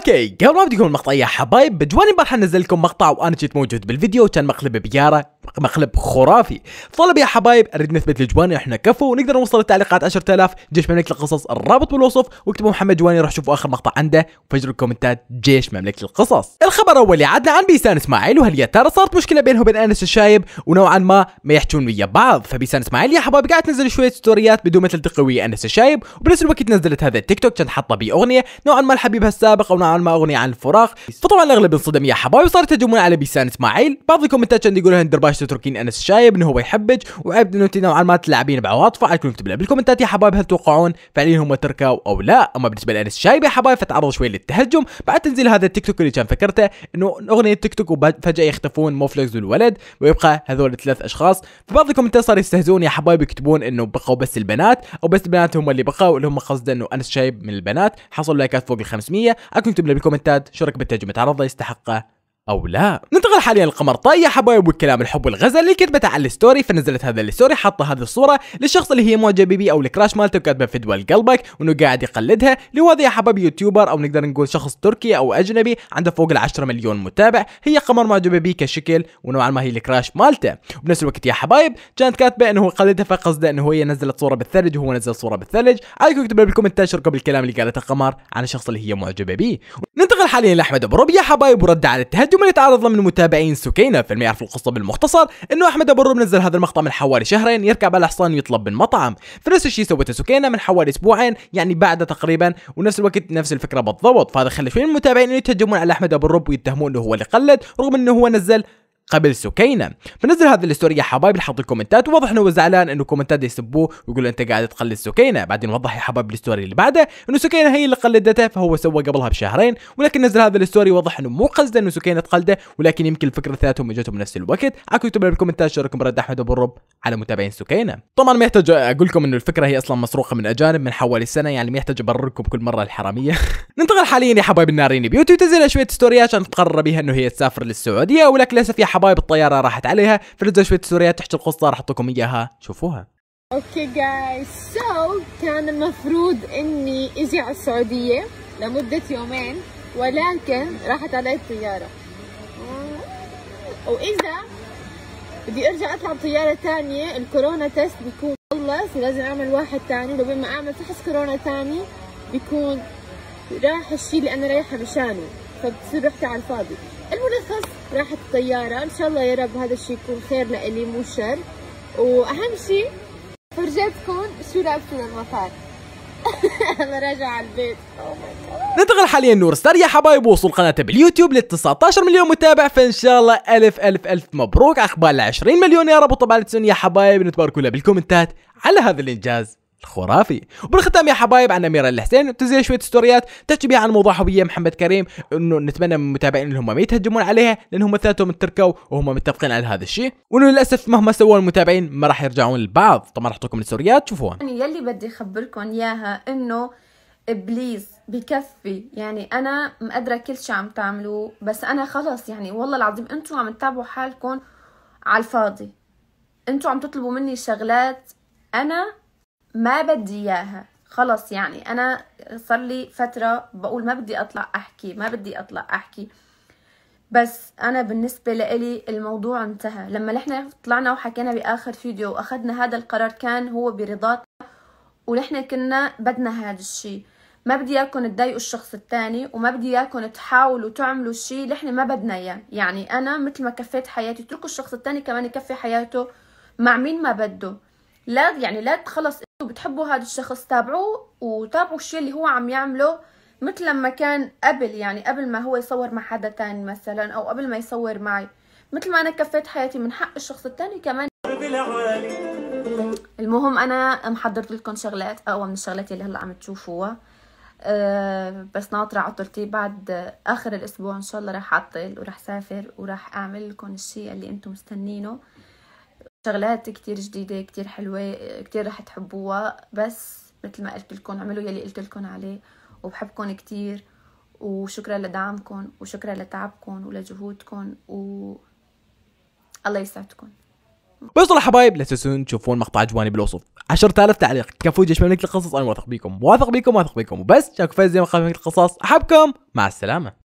اوكي قبل ما بدي المقطع يا حبايب بجواني امبارح نزل لكم مقطع وانا كنت موجود بالفيديو وكان مقلب بيارة مقلب خرافي طلب يا حبايب اريد نثبت لجواني احنا كفو ونقدر نوصل التعليقات 10000 جيش مملكه القصص الرابط بالوصف واكتبوا محمد جواني راح تشوفوا اخر مقطع عنده وفجروا الكومنتات جيش مملكه القصص الخبر اللي عدنا عن بيسان اسماعيل وهل يا ترى صارت مشكله بينه وبين انس الشايب ونوعا ما ما يحجون ويا بعض فبيسان اسماعيل يا حبايب قاعد تنزل شويه ستوريات بدون ما تلتقي ويا انس الشايب وبنفس الوقت نزلت هذا التيك توك كانت حاطه باغنيه نوعا ما الحبيبها السابق او نوعا ما اغنيه عن الفراق فطبعا الاغلب انصدم يا حبايب وصارت تهجمون على بيسان اسماعيل بعض الكومنتات كان يقولوا واش تتركين انس شايب انه هو يحبك وعيب انه انت نوعا ما تلعبين بعواطفه عاد اكتب لها بالكومنتات يا حبايب هل توقعون فعليا هم تركوا او لا اما بالنسبه لانس شايب يا حبايب فتعرض شوي للتهجم بعد تنزيل هذا التيك توك اللي كان فكرته انه اغنيه تيك توك وفجاه يختفون موفلكس والولد ويبقى هذول الثلاث اشخاص فبعض الكومنتات صار يستهزون يا حبايب يكتبون انه بقوا بس البنات او بس البنات هم اللي بقوا اللي هم قصده انه انس شايب من البنات حصل لايكات فوق ال 500 اكتب لنا بالكومنتات رايك بالتهجم تعرض يستحقه او لا ننتقل حاليا للقمر طاي يا حبايب والكلام الحب والغزل اللي كتبته على الستوري فنزلت هذا الستوري حاطه هذه الصوره للشخص اللي هي معجبه بيه او الكراش مالته وكاتبه في دول قلبك وانه قاعد يقلدها اللي هو هذا يا حبايب يوتيوبر او نقدر نقول شخص تركي او اجنبي عنده فوق ال 10 مليون متابع هي قمر معجبه بيه كشكل ونوعا ما هي الكراش مالته وبنفس الوقت يا حبايب كانت كاتبه انه قلدها فقصده انه هي نزلت صوره بالثلج وهو نزل صوره بالثلج عليكم اكتبوا بالكومنتات شاركوا بالكلام اللي قالته قمر عن الشخص اللي هي معجبه بيه ننتقل حاليا لاحمد ابو يا حبايب ورد على التهجم ثم يتعرض من متابعين سكينة فيلم يعرف القصة بالمختصر انه احمد ابو الرب نزل هذا المقطع من حوالي شهرين يركب على حصان ويطلب من مطعم فنفس الشيء سوته سكينة من حوالي اسبوعين يعني بعده تقريبا ونفس الوقت نفس الفكرة بالضبط فهذا خلى شوي من المتابعين يتهجمون على احمد ابو الرب ويتهمون انه هو اللي قلد رغم انه هو نزل قبل سكينه بنزل هذا الستوري يا حبايبي حط الكومنتات وواضح انه هو زعلان انه كومنتات يسبوه ويقول انت قاعد تقلد سكينه بعدين وضح يا حبايب الستوري اللي بعده انه سكينه هي اللي قلدته فهو سوى قبلها بشهرين ولكن نزل هذا الستوري وضح انه مو قصده انه سكينه تقلده ولكن يمكن الفكره هم اجتهم بنفس الوقت اكو اكتب بالكومنتات شو رايكم برد احمد ابو الرب على متابعين سكينه طبعا ما يحتاج اقول لكم انه الفكره هي اصلا مسروقه من اجانب من حوالي سنه يعني ما يحتاج ابرركم كل مره الحراميه ننتقل حاليا يا حبايب الناريني بيوتي تنزل شويه ستوريات عشان تقرر بها انه هي تسافر للسعوديه ولكن للاسف يا حبايب الطياره راحت عليها فنزل شويه سوريات تحت القصه راح اعطيكم اياها شوفوها اوكي جايز سو كان المفروض اني اجي على السعوديه لمده يومين ولكن راحت علي الطياره واذا بدي ارجع اطلع بطياره ثانيه الكورونا تيست بيكون خلص ولازم اعمل واحد ثاني لو ما اعمل فحص كورونا ثاني بيكون راح الشيء اللي انا رايحه مشانه فبتصير رحتي على الفاضي المهم راحت الطيارة إن شاء الله يا رب هذا الشي يكون خير لإلي مو شر وأهم شي فرجيتكم شو رأيكم للمطار انا راجع على البيت ننتقل حاليا نور ستار يا حبايب وصول قناته باليوتيوب ل 19 مليون متابع فان شاء الله الف الف الف مبروك عقبال 20 مليون يا رب وطبعا يا حبايب نتباركوا لها بالكومنتات على هذا الانجاز الخرافي وبالختام يا حبايب عن اميره الحسين بتنزل شويه ستوريات تحكي بها عن موضوع هويه محمد كريم انه نتمنى من المتابعين انهم ما يتهجمون عليها لانهم ثلاثه ثلاثهم تركوا وهم متفقين على هذا الشيء وانه للاسف مهما سووا المتابعين ما راح يرجعون لبعض طبعا راح اعطيكم الستوريات شوفوها يلي بدي اخبركم اياها انه بليز بكفي يعني انا مقدره كل شيء عم تعملوه بس انا خلص يعني والله العظيم انتم عم تتعبوا حالكم على الفاضي انتم عم تطلبوا مني شغلات انا ما بدي اياها خلص يعني انا صار لي فتره بقول ما بدي اطلع احكي ما بدي اطلع احكي بس انا بالنسبه لإلي الموضوع انتهى لما نحن طلعنا وحكينا باخر فيديو واخذنا هذا القرار كان هو برضاك ونحن كنا بدنا هذا الشيء ما بدي اياكم تضايقوا الشخص الثاني وما بدي اياكم تحاولوا تعملوا شيء نحن ما بدنا اياه يعني انا مثل ما كفيت حياتي اتركوا الشخص الثاني كمان يكفي حياته مع مين ما بده لا يعني لا تخلص بتحبوا هذا الشخص تابعوه وتابعوا الشيء اللي هو عم يعمله مثل لما كان قبل يعني قبل ما هو يصور مع حدا تاني مثلا او قبل ما يصور معي مثل ما انا كفيت حياتي من حق الشخص التاني كمان المهم انا محضرت لكم شغلات اقوى من الشغلات اللي هلا عم تشوفوها أه بس ناطرة على الترتيب بعد آخر الأسبوع إن شاء الله راح أعطل وراح سافر وراح أعمل لكم الشيء اللي أنتم مستنينه شغلات كتير جديده كتير حلوه كتير رح تحبوها بس مثل ما قلت لكم اعملوا يلي قلت لكم عليه وبحبكم كتير وشكرا لدعمكم وشكرا لتعبكم ولجهودكم و الله يسعدكم بس حبايب لا تنسون تشوفون مقطع جواني بالوصف 10000 تعليق تكفوا جيش مملكه القصص انا واثق بيكم واثق بيكم واثق بيكم وبس شاكو فايز زي ما قبل القصص احبكم مع السلامه